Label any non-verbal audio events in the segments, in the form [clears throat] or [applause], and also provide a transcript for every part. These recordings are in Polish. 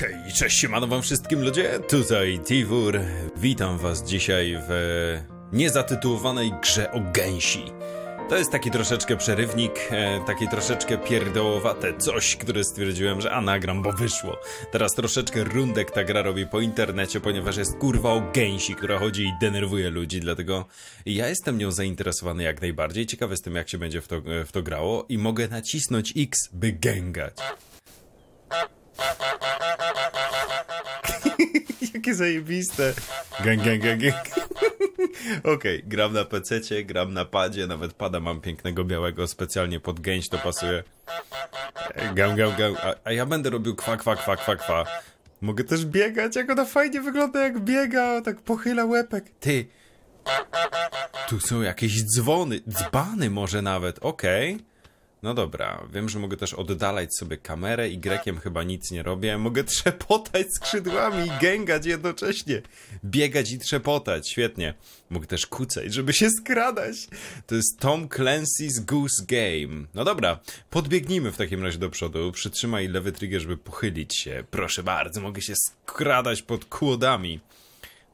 Hej, cześć, siemano wam wszystkim ludzie, tutaj Tivur. Witam was dzisiaj w niezatytułowanej grze o gęsi. To jest taki troszeczkę przerywnik, e, taki troszeczkę pierdołowate coś, które stwierdziłem, że a nagram, bo wyszło. Teraz troszeczkę rundek ta gra robi po internecie, ponieważ jest kurwa o gęsi, która chodzi i denerwuje ludzi, dlatego ja jestem nią zainteresowany jak najbardziej. Ciekawy jestem, jak się będzie w to, e, w to grało i mogę nacisnąć X, by gęgać. Jakie zajebiste. Gang, gang, gang, gang. Okej, okay, gram na pececie, gram na padzie, nawet pada mam pięknego białego, specjalnie pod gęś to pasuje. Gam, gam, gam. A, a ja będę robił kwa, kwa, kwa, kwa, kwa. Mogę też biegać, jak ona fajnie wygląda, jak biega, tak pochyla łepek. Ty, tu są jakieś dzwony, dzbany może nawet, okej. Okay. No dobra, wiem, że mogę też oddalać sobie kamerę i grekiem tak. chyba nic nie robię. Mogę [laughs] trzepotać skrzydłami i gęgać jednocześnie. Biegać i trzepotać, świetnie. Mogę też kucać, żeby się skradać. To jest Tom Clancy's Goose Game. No dobra, podbiegnijmy w takim razie do przodu. Przytrzymaj lewy trigger, żeby pochylić się. Proszę bardzo, mogę się skradać pod kłodami.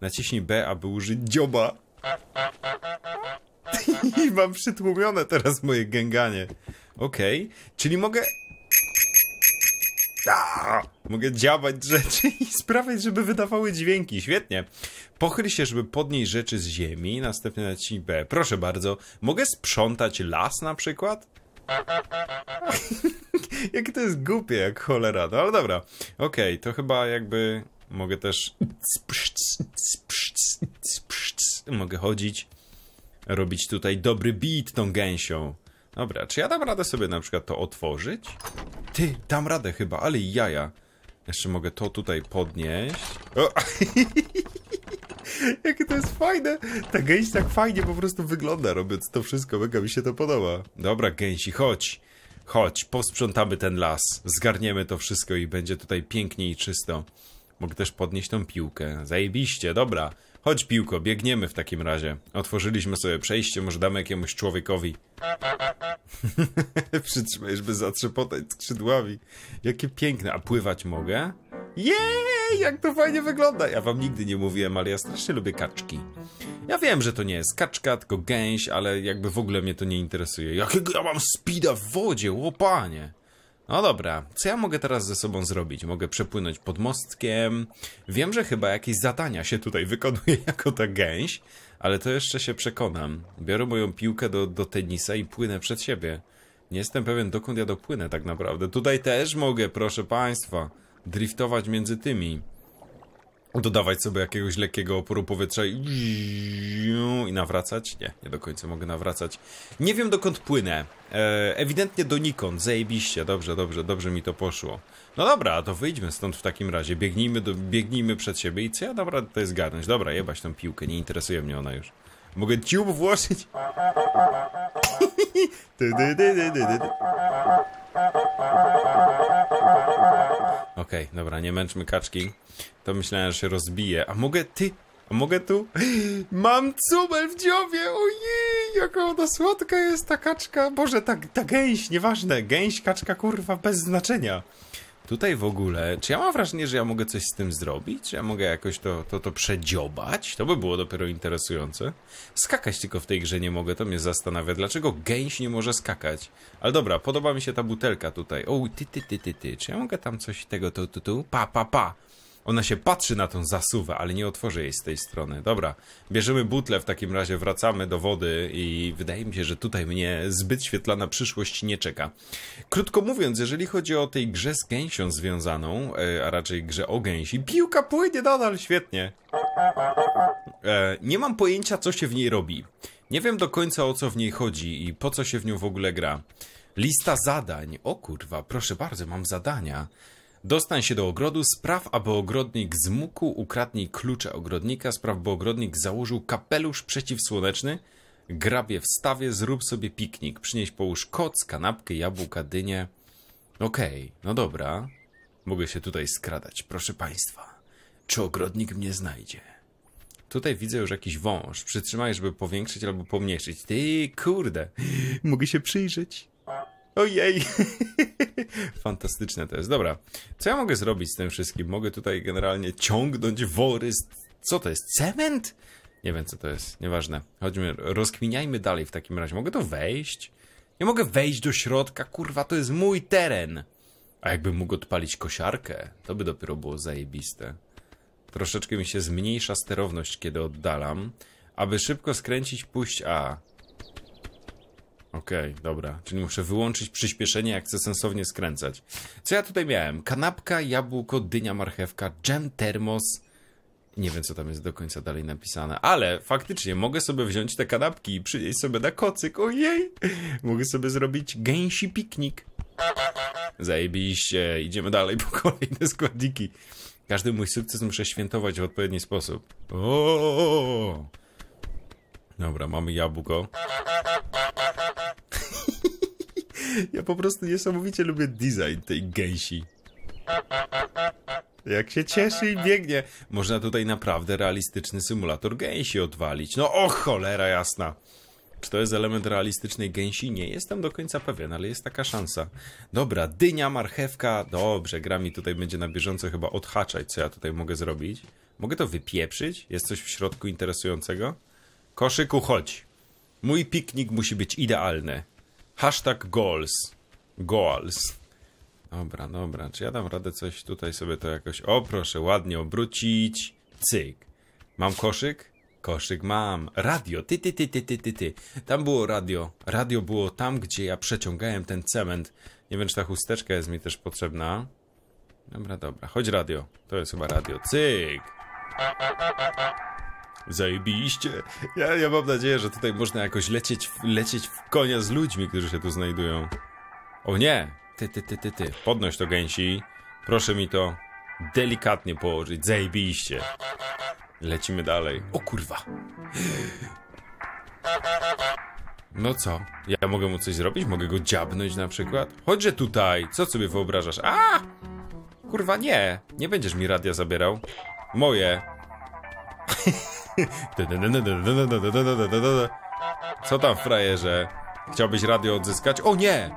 Naciśnij B, aby użyć dzioba. [laughs] I mam przytłumione teraz moje gęganie. Okej, okay. czyli mogę... A, mogę działać rzeczy [laughs] i sprawiać, żeby wydawały dźwięki. Świetnie. Pochyl się, żeby podnieść rzeczy z ziemi. Następnie naciśnij B. Proszę bardzo. Mogę sprzątać las na przykład? [laughs] Jakie to jest głupie jak cholera. No ale dobra. Okej, okay, to chyba jakby... Mogę też... Mogę chodzić. Robić tutaj dobry beat tą gęsią. Dobra, czy ja dam radę sobie na przykład to otworzyć? Ty, dam radę chyba, ale jaja. Jeszcze mogę to tutaj podnieść. O, [laughs] Jakie to jest fajne! Ta gęś tak fajnie po prostu wygląda, robiąc to wszystko, mega mi się to podoba. Dobra, gęsi, chodź! Chodź, posprzątamy ten las, zgarniemy to wszystko i będzie tutaj pięknie i czysto. Mogę też podnieść tą piłkę. Zajebiście, dobra. Chodź piłko, biegniemy w takim razie. Otworzyliśmy sobie przejście, może damy jakiemuś człowiekowi. [laughs] Przytrzymaj, żeby zatrzepotać skrzydłami. Jakie piękne, a pływać mogę? Jej, jak to fajnie wygląda! Ja wam nigdy nie mówiłem, ale ja strasznie lubię kaczki. Ja wiem, że to nie jest kaczka, tylko gęś, ale jakby w ogóle mnie to nie interesuje. Jakiego ja mam spida w wodzie, łopanie! No dobra, co ja mogę teraz ze sobą zrobić? Mogę przepłynąć pod mostkiem. Wiem, że chyba jakieś zadania się tutaj wykonuje [laughs] jako ta gęś, ale to jeszcze się przekonam. Biorę moją piłkę do, do tenisa i płynę przed siebie. Nie jestem pewien, dokąd ja dopłynę tak naprawdę. Tutaj też mogę, proszę państwa, driftować między tymi dodawać sobie jakiegoś lekkiego oporu powietrza i, i nawracać? Nie, nie do końca mogę nawracać. Nie wiem dokąd płynę. E, ewidentnie donikąd, zajebiście, dobrze, dobrze, dobrze mi to poszło. No dobra, to wyjdźmy stąd w takim razie, biegnijmy, do, biegnijmy przed siebie i co ja dobra to jest garnąć? Dobra, jebać tą piłkę, nie interesuje mnie ona już. Mogę ciub włożyć? [laughs] Okej, okay, dobra, nie męczmy kaczki. To myślałem, że się rozbije. A mogę ty? A mogę tu? [gasps] Mam cubel w dziobie! Ojej, jaka ona słodka jest ta kaczka! Boże, ta, ta gęś, nieważne. Gęś, kaczka, kurwa, bez znaczenia. Tutaj w ogóle, czy ja mam wrażenie, że ja mogę coś z tym zrobić? Czy ja mogę jakoś to, to, to przedziobać? To by było dopiero interesujące. Skakać tylko w tej grze nie mogę, to mnie zastanawia. Dlaczego gęś nie może skakać? Ale dobra, podoba mi się ta butelka tutaj. O, ty, ty, ty, ty, ty. Czy ja mogę tam coś tego, tu, tu, tu? Pa, pa, pa. Ona się patrzy na tą zasuwę, ale nie otworzy jej z tej strony. Dobra, bierzemy butlę w takim razie, wracamy do wody i wydaje mi się, że tutaj mnie zbyt świetlana przyszłość nie czeka. Krótko mówiąc, jeżeli chodzi o tej grze z gęsią związaną, e, a raczej grze o gęsi, piłka płynie nadal świetnie. E, nie mam pojęcia, co się w niej robi. Nie wiem do końca o co w niej chodzi i po co się w nią w ogóle gra. Lista zadań. O kurwa, proszę bardzo, mam zadania. Dostań się do ogrodu, spraw, aby ogrodnik zmógł, ukradnij klucze ogrodnika, spraw, by ogrodnik założył kapelusz przeciwsłoneczny, grabie w stawie, zrób sobie piknik, przynieś połóż koc, kanapkę, jabłka, dynię. Okej, okay, no dobra. Mogę się tutaj skradać, proszę państwa. Czy ogrodnik mnie znajdzie? Tutaj widzę już jakiś wąż. Przytrzymaj, żeby powiększyć albo pomniejszyć. Ty, kurde, mogę się przyjrzeć. Ojej. [laughs] Fantastyczne to jest. Dobra. Co ja mogę zrobić z tym wszystkim? Mogę tutaj generalnie ciągnąć wory z... Co to jest? Cement? Nie wiem, co to jest. Nieważne. Chodźmy, rozkminiajmy dalej w takim razie. Mogę to wejść? Nie mogę wejść do środka. Kurwa, to jest mój teren. A jakbym mógł odpalić kosiarkę, to by dopiero było zajebiste. Troszeczkę mi się zmniejsza sterowność, kiedy oddalam. Aby szybko skręcić, pójść A. Okej, okay, dobra. Czyli muszę wyłączyć przyspieszenie, jak chcę sensownie skręcać. Co ja tutaj miałem? Kanapka, jabłko, dynia, marchewka, dżem, termos. Nie wiem, co tam jest do końca dalej napisane, ale faktycznie mogę sobie wziąć te kanapki i przynieść sobie na kocyk. Ojej! Mogę sobie zrobić gęsi piknik. Zajebiście. Idziemy dalej po kolejne składniki. Każdy mój sukces muszę świętować w odpowiedni sposób. O! Dobra, mamy jabłko. Ja po prostu niesamowicie lubię design tej gęsi. Jak się cieszy i biegnie. Można tutaj naprawdę realistyczny symulator gęsi odwalić. No o cholera jasna. Czy to jest element realistycznej gęsi? Nie jestem do końca pewien, ale jest taka szansa. Dobra, dynia, marchewka. Dobrze, gra mi tutaj będzie na bieżąco chyba odhaczać, co ja tutaj mogę zrobić. Mogę to wypieprzyć? Jest coś w środku interesującego? Koszyku, chodź. Mój piknik musi być idealny. Hashtag goals. Goals. Dobra, dobra. Czy ja dam radę coś tutaj sobie to jakoś... O, proszę, ładnie obrócić. Cyk. Mam koszyk? Koszyk mam. Radio. Ty, ty, ty, ty, ty, ty, ty. Tam było radio. Radio było tam, gdzie ja przeciągałem ten cement. Nie wiem, czy ta chusteczka jest mi też potrzebna. Dobra, dobra. Chodź radio. To jest chyba radio. Cyk. Zajebiście. Ja, ja mam nadzieję, że tutaj można jakoś lecieć, lecieć w konia z ludźmi, którzy się tu znajdują. O nie! Ty, ty, ty, ty, ty. Podnoś to gęsi. Proszę mi to delikatnie położyć. Zajebiście. Lecimy dalej. O kurwa. No co? Ja mogę mu coś zrobić? Mogę go dziabnąć na przykład? Chodźże tutaj! Co sobie wyobrażasz? A! Kurwa nie! Nie będziesz mi radia zabierał. Moje! Co tam, frajerze? Chciałbyś radio odzyskać? O nie!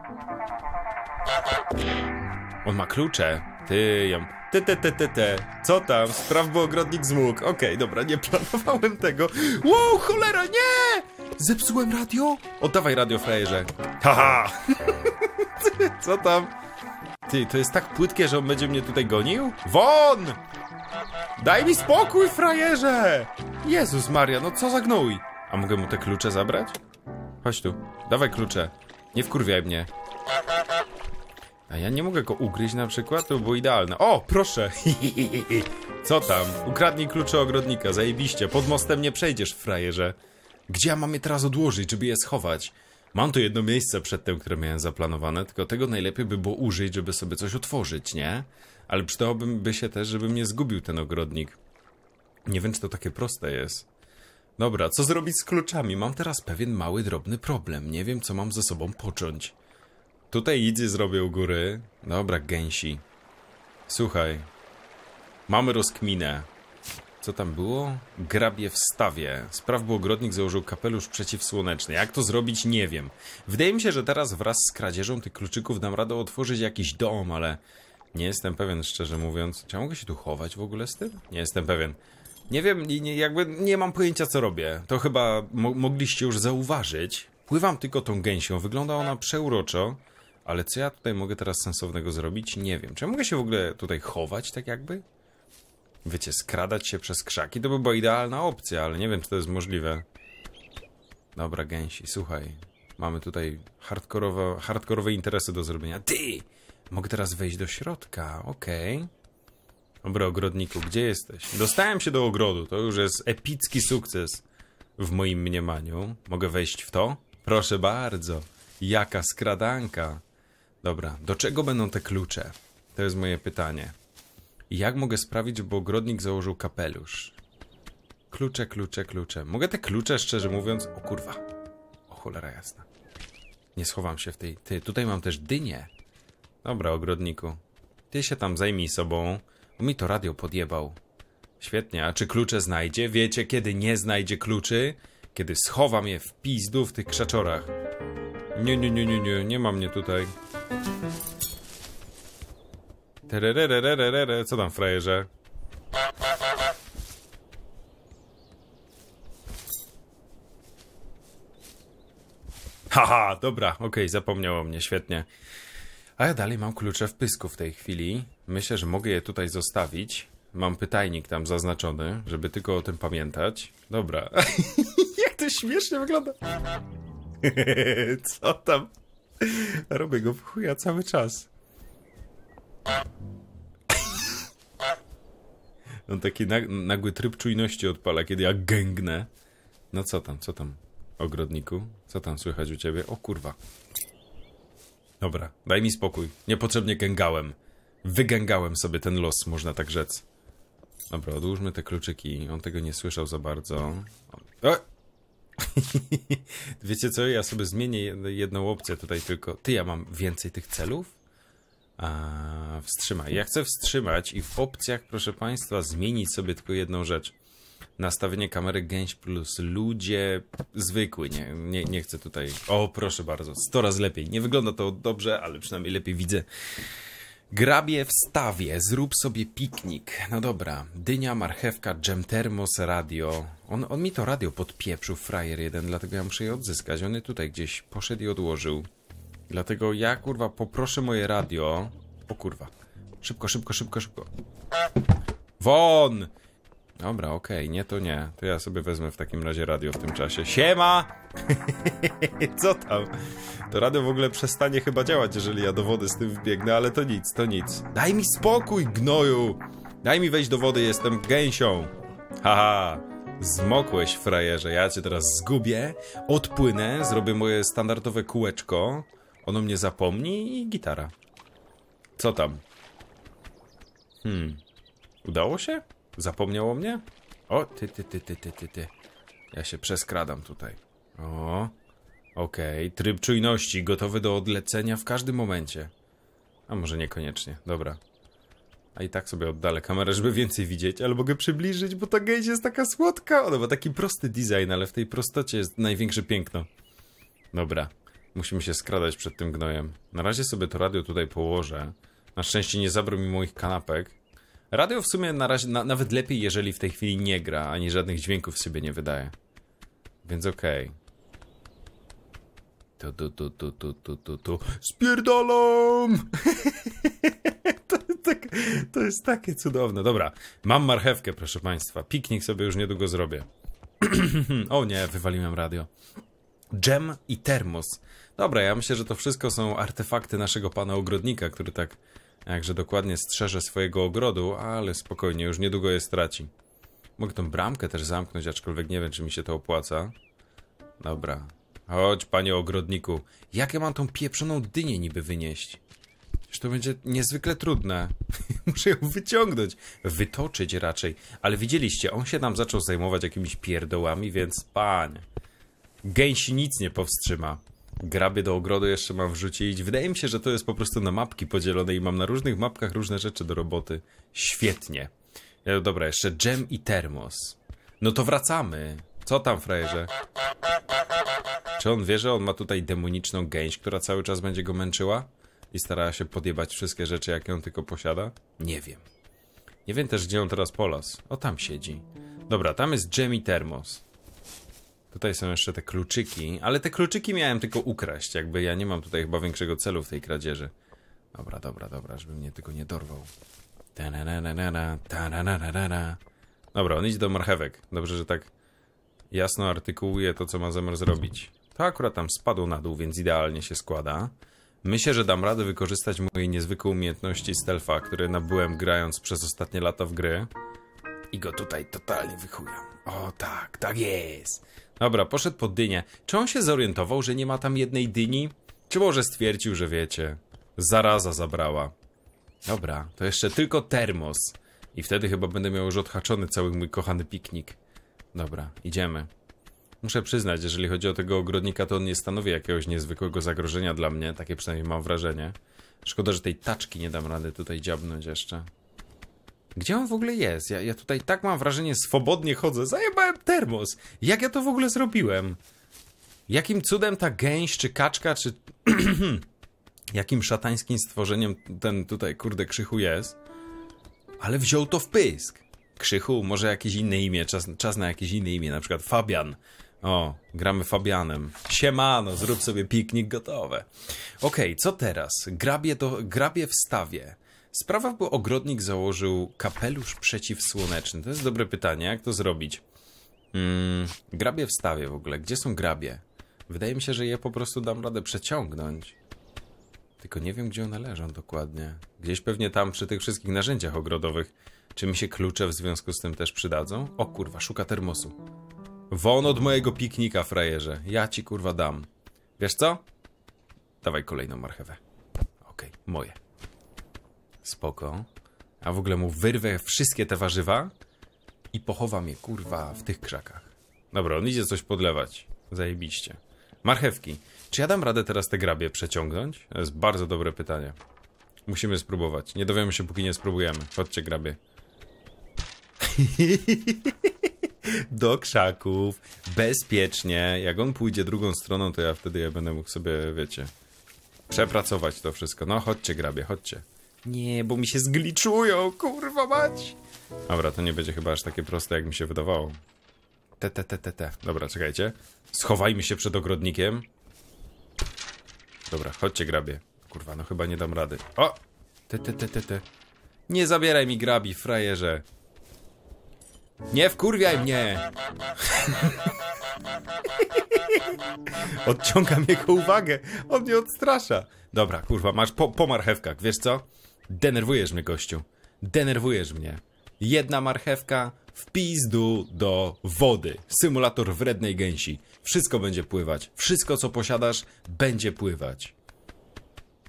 On ma klucze. Ty ją. Ty, ty, ty, ty, ty. Co tam? Spraw, bo ogrodnik zmógł. Okej, okay, dobra, nie planowałem tego. Wow, cholera, nie! Zepsułem radio? Oddawaj radio, frajerze. Haha! [laughs] Co tam? Ty, to jest tak płytkie, że on będzie mnie tutaj gonił? Won! Daj mi spokój, frajerze! Jezus Maria, no co za gnój! A mogę mu te klucze zabrać? Chodź tu, dawaj klucze. Nie wkurwiaj mnie. A ja nie mogę go ugryźć na przykład? To by było idealne. O, proszę! [laughs] Co tam? Ukradnij klucze ogrodnika, zajebiście. Pod mostem nie przejdziesz, frajerze. Gdzie ja mam je teraz odłożyć, żeby je schować? Mam tu jedno miejsce przed tym, które miałem zaplanowane, tylko tego najlepiej by było użyć, żeby sobie coś otworzyć, nie? Ale przydałoby się też, żeby mnie zgubił ten ogrodnik. Nie wiem, czy to takie proste jest. Dobra, co zrobić z kluczami? Mam teraz pewien mały, drobny problem. Nie wiem, co mam ze sobą począć. Tutaj idzie zrobię u góry. Dobra, gęsi. Słuchaj. Mamy rozkminę. Co tam było? Grabie w stawie. Spraw, bo ogrodnik założył kapelusz przeciwsłoneczny. Jak to zrobić, nie wiem. Wydaje mi się, że teraz wraz z kradzieżą tych kluczyków dam radę otworzyć jakiś dom, ale nie jestem pewien, szczerze mówiąc. Czy ja mogę się tu chować w ogóle z tym? Nie jestem pewien. Nie wiem, nie, jakby nie mam pojęcia, co robię. To chyba mo mogliście już zauważyć. Pływam tylko tą gęsią. Wygląda ona przeuroczo. Ale co ja tutaj mogę teraz sensownego zrobić? Nie wiem. Czy ja mogę się w ogóle tutaj chować, tak jakby? Wiecie, skradać się przez krzaki to by była idealna opcja, ale nie wiem, czy to jest możliwe. Dobra, gęsi, słuchaj. Mamy tutaj hardkorowe, hardkorowe interesy do zrobienia. Ty! Mogę teraz wejść do środka, okej. Okay. Dobra, ogrodniku, gdzie jesteś? Dostałem się do ogrodu, to już jest epicki sukces w moim mniemaniu. Mogę wejść w to? Proszę bardzo, jaka skradanka. Dobra, do czego będą te klucze? To jest moje pytanie. Jak mogę sprawić, bo ogrodnik założył kapelusz? Klucze, klucze, klucze. Mogę te klucze, szczerze mówiąc... O kurwa. O cholera jasna. Nie schowam się w tej... Ty, tutaj mam też dynię. Dobra, ogrodniku. Ty się tam zajmij sobą. Bo mi to radio podjebał. Świetnie, a czy klucze znajdzie? Wiecie, kiedy nie znajdzie kluczy? Kiedy schowam je w pizdu w tych krzaczorach. Nie, nie, nie, nie, nie, nie ma mnie tutaj. Terererererere, co tam frajerze? Haha, dobra, okej, okay, zapomniało mnie, świetnie. A ja dalej mam klucze w pysku w tej chwili. Myślę, że mogę je tutaj zostawić. Mam pytajnik tam zaznaczony, żeby tylko o tym pamiętać. Dobra. [laughs] Jak to śmiesznie wygląda. [laughs] Co tam? Robię go w chuja cały czas. [laughs] On taki nag nagły tryb czujności odpala, kiedy ja gęgnę. No co tam, co tam, ogrodniku? Co tam słychać u ciebie? O kurwa. Dobra, daj mi spokój. Niepotrzebnie gęgałem. Wygęgałem sobie ten los, można tak rzec. Dobra, odłóżmy te kluczyki. On tego nie słyszał za bardzo. O! [laughs] Wiecie co, ja sobie zmienię jedną opcję tutaj tylko. Ty, ja mam więcej tych celów? A, wstrzymaj. Ja chcę wstrzymać i w opcjach, proszę Państwa, zmienić sobie tylko jedną rzecz nastawienie kamery gęś plus ludzie zwykły, nie, nie, nie chcę tutaj, o proszę bardzo, 100 razy lepiej, nie wygląda to dobrze, ale przynajmniej lepiej widzę. Grabie wstawię zrób sobie piknik. No dobra, dynia, marchewka, dżem, termos, radio. On, on mi to radio podpieprzył, frajer jeden, dlatego ja muszę je odzyskać. On je tutaj gdzieś poszedł i odłożył. Dlatego ja, kurwa, poproszę moje radio. O kurwa. Szybko, szybko, szybko, szybko. Won! Dobra, okej, okay. nie to nie. To ja sobie wezmę w takim razie radio w tym czasie. Siema! [laughs] Co tam? To radio w ogóle przestanie chyba działać, jeżeli ja do wody z tym wbiegnę, ale to nic, to nic. Daj mi spokój, gnoju! Daj mi wejść do wody, jestem gęsią. Haha, zmokłeś, frajerze. Ja cię teraz zgubię, odpłynę, zrobię moje standardowe kółeczko. Ono mnie zapomni i gitara. Co tam? Hmm, udało się? Zapomniał o mnie? O, ty, ty, ty, ty, ty, ty, ty. Ja się przeskradam tutaj. O, okej. Okay. Tryb czujności, gotowy do odlecenia w każdym momencie. A może niekoniecznie, dobra. A i tak sobie oddalę kamerę, żeby więcej widzieć, ale mogę przybliżyć, bo ta gejś jest taka słodka. Ona ma taki prosty design, ale w tej prostocie jest największe piękno. Dobra, musimy się skradać przed tym gnojem. Na razie sobie to radio tutaj położę. Na szczęście nie zabrał mi moich kanapek. Radio w sumie na razie na, nawet lepiej, jeżeli w tej chwili nie gra, ani żadnych dźwięków sobie nie wydaje. Więc okej. Okay. Tu, tu, tu, tu, tu, tu, tu, tu. [laughs] to, tak, to jest takie cudowne. Dobra, mam marchewkę, proszę państwa. Piknik sobie już niedługo zrobię. [clears throat] o nie, wywaliłem radio. Dżem i termos. Dobra, ja myślę, że to wszystko są artefakty naszego pana ogrodnika, który tak Jakże dokładnie strzeże swojego ogrodu, ale spokojnie, już niedługo je straci. Mogę tą bramkę też zamknąć, aczkolwiek nie wiem, czy mi się to opłaca. Dobra. Chodź, panie ogrodniku. Jak ja mam tą pieprzoną dynię niby wynieść? Przecież to będzie niezwykle trudne. [laughs] Muszę ją wyciągnąć. Wytoczyć raczej. Ale widzieliście, on się nam zaczął zajmować jakimiś pierdołami, więc panie. Gęsi nic nie powstrzyma grabie do ogrodu jeszcze mam wrzucić. Wydaje mi się, że to jest po prostu na mapki podzielone i mam na różnych mapkach różne rzeczy do roboty. Świetnie. E, dobra, jeszcze dżem i termos. No to wracamy. Co tam, frajerze? Czy on wie, że on ma tutaj demoniczną gęś, która cały czas będzie go męczyła? I starała się podjebać wszystkie rzeczy, jakie on tylko posiada? Nie wiem. Nie wiem też, gdzie on teraz polas. O, tam siedzi. Dobra, tam jest dżem i termos. Tutaj są jeszcze te kluczyki, ale te kluczyki miałem tylko ukraść, jakby ja nie mam tutaj chyba większego celu w tej kradzieży. Dobra, dobra, dobra, żeby mnie tylko nie dorwał. Dobra, on idzie do marchewek. Dobrze, że tak jasno artykułuje to, co ma zamiar zrobić. To akurat tam spadł na dół, więc idealnie się składa. Myślę, że dam radę wykorzystać moje niezwykłe umiejętności stealtha, które nabyłem grając przez ostatnie lata w gry. I go tutaj totalnie wychujam. O tak, tak jest. Dobra, poszedł po dynię. Czy on się zorientował, że nie ma tam jednej dyni? Czy może stwierdził, że wiecie, zaraza zabrała? Dobra, to jeszcze tylko termos. I wtedy chyba będę miał już odhaczony cały mój kochany piknik. Dobra, idziemy. Muszę przyznać, jeżeli chodzi o tego ogrodnika, to on nie stanowi jakiegoś niezwykłego zagrożenia dla mnie, takie przynajmniej mam wrażenie. Szkoda, że tej taczki nie dam rady tutaj dziabnąć jeszcze. Gdzie on w ogóle jest? Ja, ja tutaj tak mam wrażenie, swobodnie chodzę. Zajebałem termos. Jak ja to w ogóle zrobiłem? Jakim cudem ta gęś, czy kaczka, czy... [clears throat] Jakim szatańskim stworzeniem ten tutaj, kurde, Krzychu jest? Ale wziął to w pysk. Krzychu, może jakieś inne imię, czas, czas na jakieś inne imię, na przykład Fabian. O, gramy Fabianem. Siemano, zrób sobie piknik gotowe. Okej, okay, co teraz? Grabie, do, grabie wstawie. Sprawa, bo ogrodnik założył kapelusz przeciwsłoneczny. To jest dobre pytanie, jak to zrobić? Mm, grabie wstawię, w ogóle. Gdzie są grabie? Wydaje mi się, że je po prostu dam radę przeciągnąć. Tylko nie wiem, gdzie one leżą dokładnie. Gdzieś pewnie tam przy tych wszystkich narzędziach ogrodowych. Czy mi się klucze w związku z tym też przydadzą? O kurwa, szuka termosu. Won od mojego piknika, frajerze. Ja ci kurwa dam. Wiesz co? Dawaj kolejną marchewę. Okej, okay, moje. Spoko. A w ogóle mu wyrwę wszystkie te warzywa i pochowam je, kurwa, w tych krzakach. Dobra, on idzie coś podlewać. Zajebiście. Marchewki. Czy ja dam radę teraz te grabie przeciągnąć? To jest bardzo dobre pytanie. Musimy spróbować. Nie dowiemy się, póki nie spróbujemy. Chodźcie, grabie. [laughs] Do krzaków. Bezpiecznie. Jak on pójdzie drugą stroną, to ja wtedy ja będę mógł sobie, wiecie, przepracować to wszystko. No, chodźcie, grabie, chodźcie. Nie, bo mi się zgliczują, kurwa mać. Dobra, to nie będzie chyba aż takie proste, jak mi się wydawało. Te, te, te, te, te. Dobra, czekajcie. Schowajmy się przed ogrodnikiem. Dobra, chodźcie grabie. Kurwa, no chyba nie dam rady. O! Te, te, te, te, te. Nie zabieraj mi grabi, frajerze. Nie wkurwiaj mnie! [laughs] Odciągam jego uwagę. On mnie odstrasza. Dobra, kurwa, masz po, po marchewkach, wiesz co? Denerwujesz mnie, gościu. Denerwujesz mnie. Jedna marchewka w pizdu do wody. Symulator wrednej gęsi. Wszystko będzie pływać. Wszystko, co posiadasz, będzie pływać.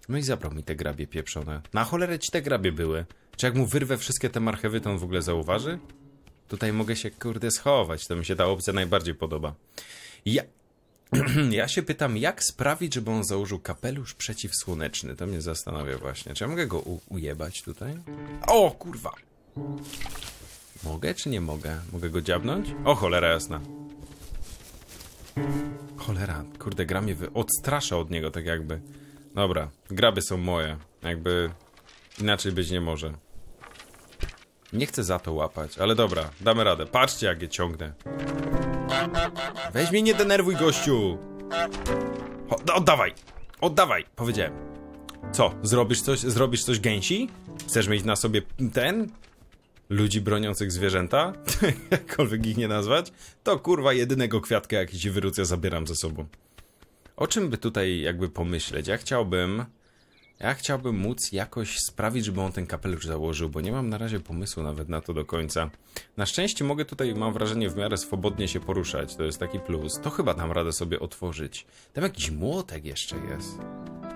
No i zabrał mi te grabie pieprzone. Na cholerę ci te grabie były. Czy jak mu wyrwę wszystkie te marchewy, to on w ogóle zauważy? Tutaj mogę się, kurde, schować. To mi się ta opcja najbardziej podoba. Ja, [clears throat] ja się pytam, jak sprawić, żeby on założył kapelusz przeciwsłoneczny. To mnie zastanawia właśnie. Czy ja mogę go ujebać tutaj? O, kurwa! Mogę czy nie mogę? Mogę go dziabnąć? O, cholera jasna. Cholera, kurde, gra mnie wy... odstrasza od niego tak jakby. Dobra, graby są moje. Jakby inaczej być nie może. Nie chcę za to łapać, ale dobra, damy radę. Patrzcie, jak je ciągnę. Weź mnie nie denerwuj, gościu! O, no, oddawaj! Oddawaj! Powiedziałem. Co? Zrobisz coś? Zrobisz coś gęsi? Chcesz mieć na sobie ten? Ludzi broniących zwierzęta? [laughs] Jakkolwiek ich nie nazwać? To kurwa jedynego kwiatka, jaki ci wyrócę, zabieram ze sobą. O czym by tutaj jakby pomyśleć? Ja chciałbym... Ja chciałbym móc jakoś sprawić, żeby on ten kapelusz założył, bo nie mam na razie pomysłu nawet na to do końca. Na szczęście mogę tutaj, mam wrażenie, w miarę swobodnie się poruszać, to jest taki plus. To chyba dam radę sobie otworzyć. Tam jakiś młotek jeszcze jest.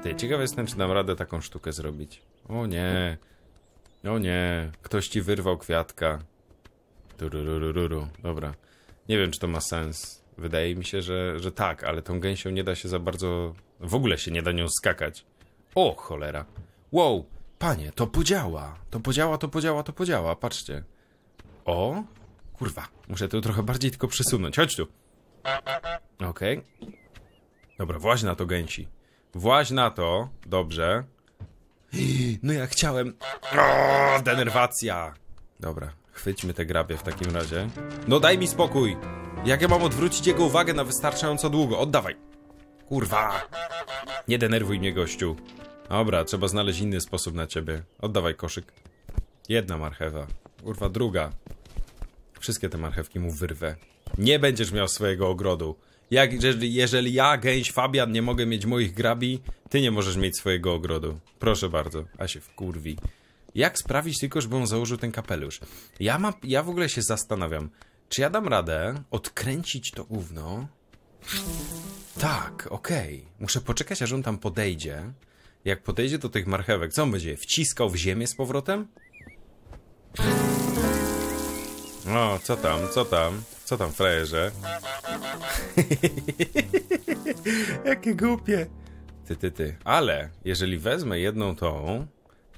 Ty, ciekaw jestem, czy dam radę taką sztukę zrobić. O nie, o nie, ktoś ci wyrwał kwiatka. Tururururu, dobra. Nie wiem, czy to ma sens. Wydaje mi się, że, że tak, ale tą gęsią nie da się za bardzo... W ogóle się nie da nią skakać. O, cholera. Wow, panie, to podziała. To podziała, to podziała, to podziała, patrzcie. O, kurwa, muszę to trochę bardziej tylko przesunąć, chodź tu. Okej. Okay. Dobra, właź na to, gęsi. Właź na to, dobrze. No ja chciałem... O, denerwacja. Dobra, chwyćmy te grabie w takim razie. No daj mi spokój. Jak ja mam odwrócić jego uwagę na wystarczająco długo? Oddawaj. Kurwa. Nie denerwuj mnie, gościu. Dobra, trzeba znaleźć inny sposób na ciebie. Oddawaj koszyk. Jedna marchewa. Kurwa, druga. Wszystkie te marchewki mu wyrwę. Nie będziesz miał swojego ogrodu. Jak, jeżeli, jeżeli ja, gęś, Fabian, nie mogę mieć moich grabi, ty nie możesz mieć swojego ogrodu. Proszę bardzo, a się wkurwi. Jak sprawić tylko, żeby on założył ten kapelusz? Ja, ma, ja w ogóle się zastanawiam, czy ja dam radę odkręcić to gówno? Tak, okej. Okay. Muszę poczekać, aż on tam podejdzie jak podejdzie do tych marchewek, co on będzie? Wciskał w ziemię z powrotem? No, co tam, co tam? Co tam, frajerze? [laughs] Jakie głupie. Ty, ty, ty. Ale jeżeli wezmę jedną tą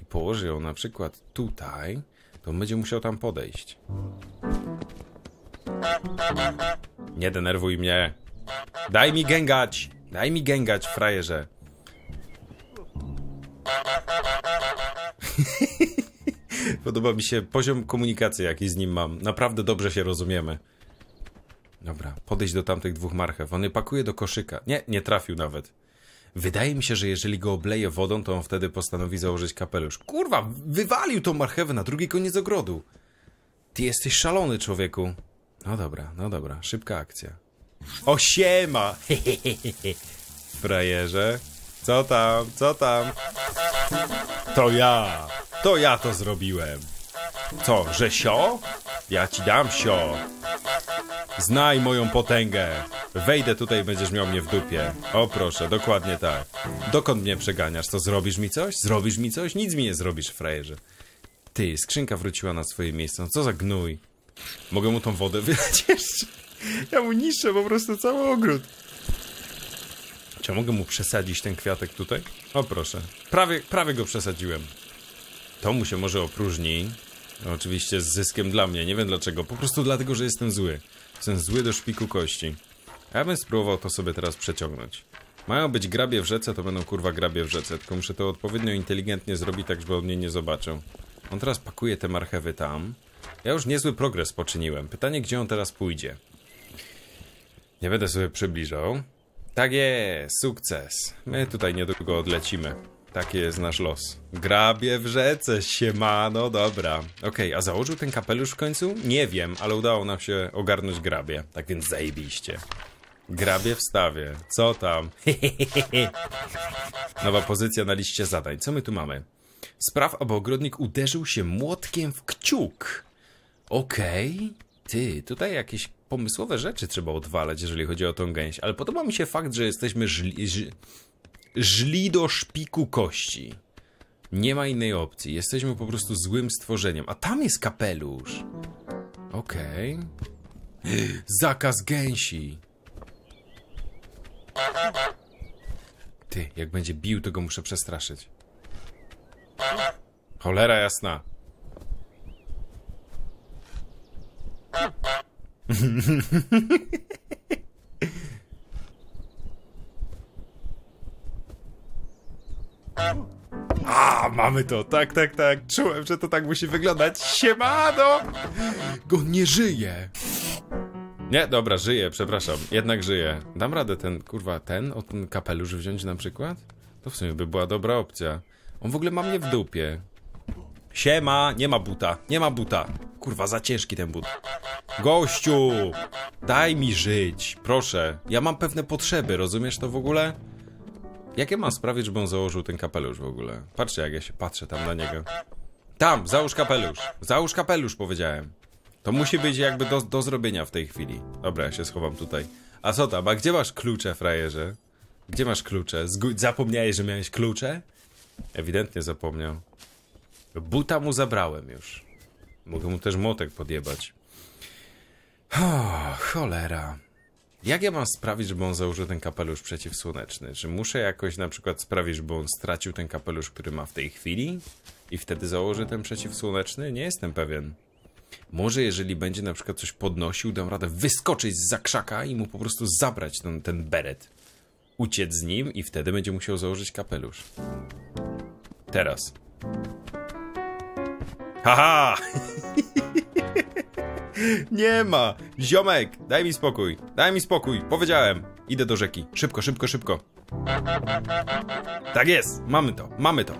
i położę ją na przykład tutaj, to będzie musiał tam podejść. Nie denerwuj mnie. Daj mi gęgać. Daj mi gęgać, frajerze. [laughs] Podoba mi się poziom komunikacji, jaki z nim mam. Naprawdę dobrze się rozumiemy. Dobra, podejść do tamtych dwóch marchew. On je pakuje do koszyka. Nie, nie trafił nawet. Wydaje mi się, że jeżeli go obleję wodą, to on wtedy postanowi założyć kapelusz. Kurwa, wywalił tą marchewę na drugi koniec ogrodu. Ty jesteś szalony, człowieku. No dobra, no dobra, szybka akcja. O siema! [laughs] Frajerze. Co tam, co tam? To ja, to ja to zrobiłem. Co, że sio? Ja ci dam sio. Znaj moją potęgę. Wejdę tutaj, będziesz miał mnie w dupie. O proszę, dokładnie tak. Dokąd mnie przeganiasz? To zrobisz mi coś? Zrobisz mi coś? Nic mi nie zrobisz, frajerze. Ty, skrzynka wróciła na swoje miejsce. No co za gnój. Mogę mu tą wodę wylać [laughs] jeszcze? Ja mu niszczę po prostu cały ogród. Czy mogę mu przesadzić ten kwiatek tutaj? O proszę, prawie, prawie go przesadziłem. To mu się może opróżni. No, oczywiście z zyskiem dla mnie, nie wiem dlaczego. Po prostu dlatego, że jestem zły. Jestem zły do szpiku kości. ja bym spróbował to sobie teraz przeciągnąć. Mają być grabie w rzece, to będą kurwa grabie w rzece. Tylko muszę to odpowiednio inteligentnie zrobić, tak żeby on mnie nie zobaczył. On teraz pakuje te marchewy tam. Ja już niezły progres poczyniłem. Pytanie, gdzie on teraz pójdzie? Nie będę sobie przybliżał. Tak jest, sukces. My tutaj niedługo odlecimy. Taki jest nasz los. Grabie w rzece, siemano, dobra. Okej, okay, a założył ten kapelusz w końcu? Nie wiem, ale udało nam się ogarnąć grabie. Tak więc zajebiście. Grabie wstawię. Co tam? [laughs] Nowa pozycja na liście zadań. Co my tu mamy? Spraw, aby ogrodnik uderzył się młotkiem w kciuk. Okej. Okay ty, tutaj jakieś pomysłowe rzeczy trzeba odwalać, jeżeli chodzi o tą gęś, ale podoba mi się fakt, że jesteśmy żli, żli do szpiku kości. Nie ma innej opcji. Jesteśmy po prostu złym stworzeniem. A tam jest kapelusz. Okej. Okay. Zakaz gęsi. Ty, jak będzie bił, to go muszę przestraszyć. Cholera jasna. A, mamy to, tak, tak, tak. Czułem, że to tak musi wyglądać. Siemano! Go nie żyje. Nie, dobra, żyje, przepraszam. Jednak żyje. Dam radę ten, kurwa, ten, o ten kapelusz wziąć na przykład? To w sumie by była dobra opcja. On w ogóle ma mnie w dupie. Siema, nie ma buta, nie ma buta. Kurwa, za ciężki ten but. Gościu! Daj mi żyć, proszę. Ja mam pewne potrzeby, rozumiesz to w ogóle? Jakie mam sprawić, żeby on założył ten kapelusz w ogóle? Patrzcie, jak ja się patrzę tam na niego. Tam, załóż kapelusz. Załóż kapelusz, powiedziałem. To musi być jakby do, do zrobienia w tej chwili. Dobra, ja się schowam tutaj. A co tam? A gdzie masz klucze, frajerze? Gdzie masz klucze? Zgu zapomniałeś, że miałeś klucze? Ewidentnie zapomniał. Buta mu zabrałem już. Mogę mu też młotek podjebać. Oh, cholera. Jak ja mam sprawić, żeby on założył ten kapelusz przeciwsłoneczny? Czy muszę jakoś na przykład sprawić, żeby on stracił ten kapelusz, który ma w tej chwili? I wtedy założy ten przeciwsłoneczny? Nie jestem pewien. Może jeżeli będzie na przykład coś podnosił, dam radę wyskoczyć z zakrzaka i mu po prostu zabrać ten, ten beret. Uciec z nim i wtedy będzie musiał założyć kapelusz. Teraz. Haha! [laughs] Nie ma! Ziomek, daj mi spokój. Daj mi spokój. Powiedziałem. Idę do rzeki. Szybko, szybko, szybko. Tak jest. Mamy to. Mamy to.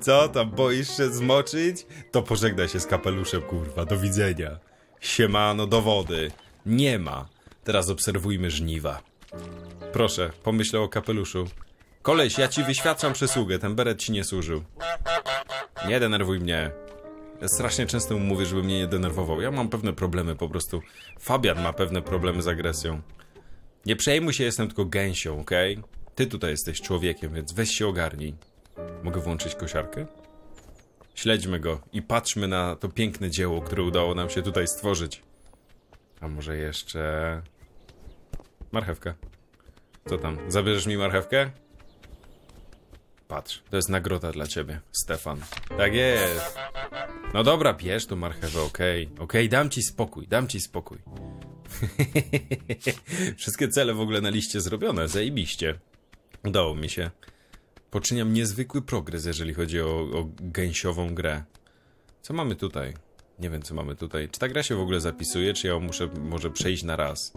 Co tam, boisz się zmoczyć? To pożegnaj się z kapeluszem, kurwa. Do widzenia. Siemano, do wody. Nie ma. Teraz obserwujmy żniwa. Proszę, pomyślę o kapeluszu. Koleś, ja ci wyświadczam przysługę. Ten beret ci nie służył. Nie denerwuj mnie. strasznie często mu mówię, żeby mnie nie denerwował. Ja mam pewne problemy po prostu. Fabian ma pewne problemy z agresją. Nie przejmuj się, jestem tylko gęsią, okej? Okay? Ty tutaj jesteś człowiekiem, więc weź się ogarnij. Mogę włączyć kosiarkę? Śledźmy go i patrzmy na to piękne dzieło, które udało nam się tutaj stworzyć. A może jeszcze... Marchewka. Co tam? Zabierzesz mi marchewkę? Patrz, to jest nagroda dla ciebie, Stefan. Tak jest. No dobra, bierz tu marchewę, okej. Okay. Okej, okay, dam ci spokój, dam ci spokój. [laughs] Wszystkie cele w ogóle na liście zrobione, zajebiście. Udało mi się. Poczyniam niezwykły progres, jeżeli chodzi o, o gęsiową grę. Co mamy tutaj? Nie wiem, co mamy tutaj. Czy ta gra się w ogóle zapisuje, czy ja muszę może przejść na raz?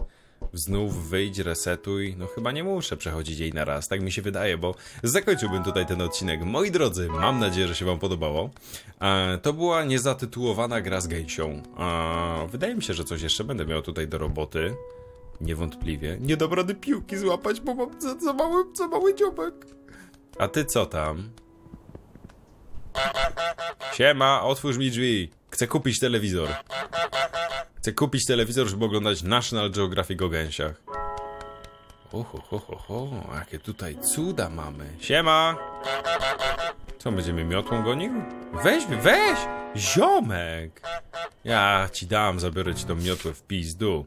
Znów wyjdź, resetuj. No chyba nie muszę przechodzić jej na raz, tak mi się wydaje, bo zakończyłbym tutaj ten odcinek. Moi drodzy, mam nadzieję, że się wam podobało. E, to była niezatytułowana gra z gęsią. E, wydaje mi się, że coś jeszcze będę miał tutaj do roboty. Niewątpliwie. Nie dam rady piłki złapać, bo mam za, za, mały, za mały dziobek. A ty co tam? Siema, otwórz mi drzwi. Chcę kupić telewizor. Chcę kupić telewizor, żeby oglądać National Geographic o gęsiach. Oho, ho, ho, ho, jakie tutaj cuda mamy. Siema! Co, będziemy miotłą gonił? Weź, weź! Ziomek! Ja ci dam, zabiorę ci tą miotłę w pizdu.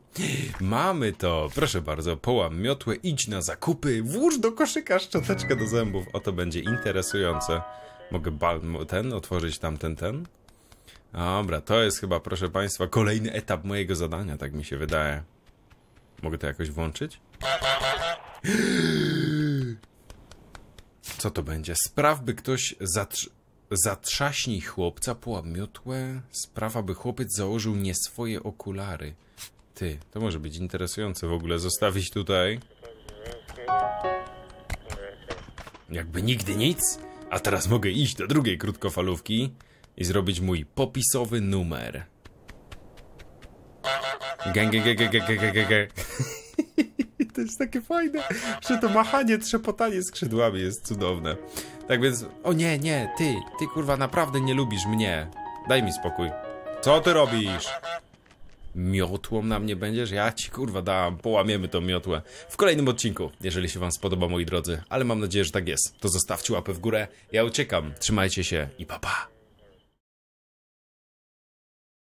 Mamy to. Proszę bardzo, połam miotłę, idź na zakupy, włóż do koszyka szczoteczkę do zębów. Oto będzie interesujące. Mogę bal ten otworzyć, tamten, ten? Dobra, to jest chyba, proszę państwa, kolejny etap mojego zadania, tak mi się wydaje. Mogę to jakoś włączyć? Co to będzie? Spraw, by ktoś zatr chłopca po Sprawa, by chłopiec założył nie swoje okulary. Ty, to może być interesujące w ogóle zostawić tutaj. Jakby nigdy nic. A teraz mogę iść do drugiej krótkofalówki i zrobić mój popisowy numer. Gang, [laughs] To jest takie fajne, że to machanie, trzepotanie skrzydłami jest cudowne. Tak więc, o nie, nie, ty, ty kurwa naprawdę nie lubisz mnie. Daj mi spokój. Co ty robisz? miotłą na mnie będziesz? Ja ci kurwa dam, połamiemy tą miotłę w kolejnym odcinku, jeżeli się wam spodoba moi drodzy, ale mam nadzieję, że tak jest. To zostawcie łapę w górę, ja uciekam, trzymajcie się i pa pa!